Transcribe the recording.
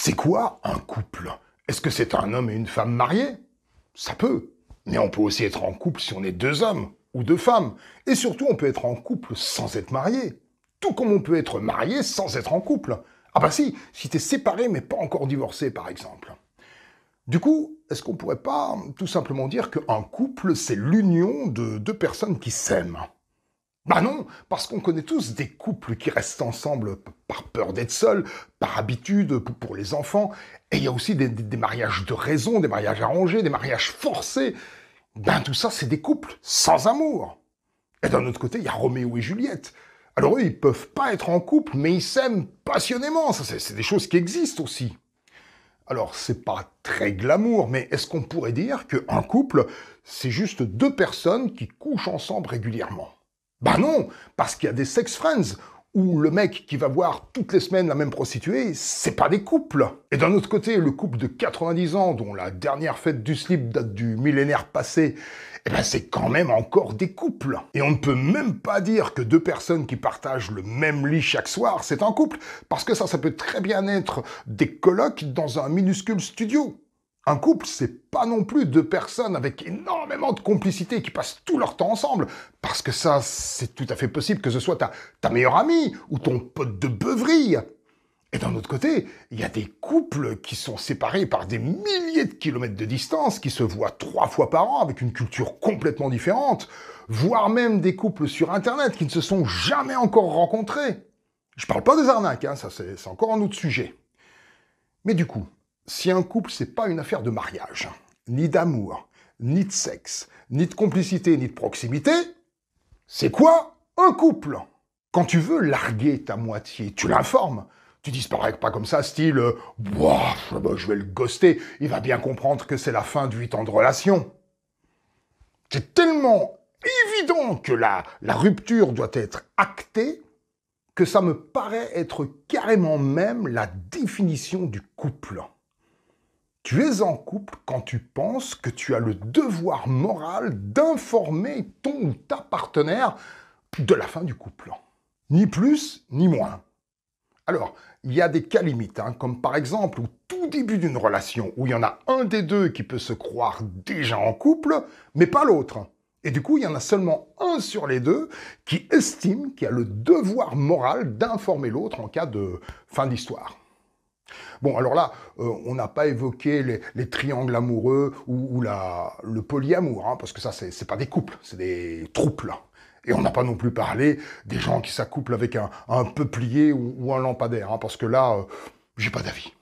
C'est quoi un couple Est-ce que c'est un homme et une femme mariés Ça peut. Mais on peut aussi être en couple si on est deux hommes ou deux femmes. Et surtout, on peut être en couple sans être marié. Tout comme on peut être marié sans être en couple. Ah bah si, si t'es séparé mais pas encore divorcé par exemple. Du coup, est-ce qu'on pourrait pas tout simplement dire qu'un couple, c'est l'union de deux personnes qui s'aiment bah non, parce qu'on connaît tous des couples qui restent ensemble par peur d'être seuls, par habitude, pour les enfants, et il y a aussi des, mariages de raison, des mariages arrangés, des mariages forcés. Ben tout ça, c'est des couples sans amour. Et d'un autre côté, il y a Roméo et Juliette. Alors eux, ils peuvent pas être en couple, mais ils s'aiment passionnément. Ça, c'est des choses qui existent aussi. Alors, c'est pas très glamour, mais est-ce qu'on pourrait dire qu'un couple, c'est juste deux personnes qui couchent ensemble régulièrement bah non, parce qu'il y a des sex friends où le mec qui va voir toutes les semaines la même prostituée, c'est pas des couples. Et d'un autre côté, le couple de 90 ans, dont la dernière fête du slip date du millénaire passé, eh ben, c'est quand même encore des couples. Et on ne peut même pas dire que deux personnes qui partagent le même lit chaque soir, c'est un couple, parce que ça, ça peut très bien être des colocs dans un minuscule studio. Un couple, c'est pas non plus deux personnes avec énormément de complicité qui passent tout leur temps ensemble, parce que ça, c'est tout à fait possible que ce soit ta, meilleure amie ou ton pote de beuverie. Et d'un autre côté, il y a des couples qui sont séparés par des milliers de kilomètres de distance, qui se voient trois fois par an avec une culture complètement différente, voire même des couples sur Internet qui ne se sont jamais encore rencontrés. Je parle pas des arnaques, hein, ça c'est encore un autre sujet. Mais du coup, si un couple, c'est pas une affaire de mariage, ni d'amour, ni de sexe, ni de complicité, ni de proximité, c'est quoi un couple Quand tu veux larguer ta moitié, tu l'informes. Tu disparais pas comme ça, style Boah, je vais le ghoster, il va bien comprendre que c'est la fin de 8 ans de relation. C'est tellement évident que la, la rupture doit être actée que ça me paraît être carrément même la définition du couple. Tu es en couple quand tu penses que tu as le devoir moral d'informer ton ou ta partenaire de la fin du couple. Ni plus, ni moins. Alors, il y a des cas limites, hein, comme par exemple au tout début d'une relation où il y en a un des deux qui peut se croire déjà en couple, mais pas l'autre. Et du coup, il y en a seulement un sur les deux qui estime qu'il a le devoir moral d'informer l'autre en cas de fin d'histoire. Bon, alors là, euh, on n'a pas évoqué les, triangles amoureux ou, la, le polyamour, hein, parce que ça, c'est pas des couples, c'est des troupes, là. Et on n'a pas non plus parlé des gens qui s'accouplent avec un, peuplier ou, un lampadaire, hein, parce que là, euh, j'ai pas d'avis.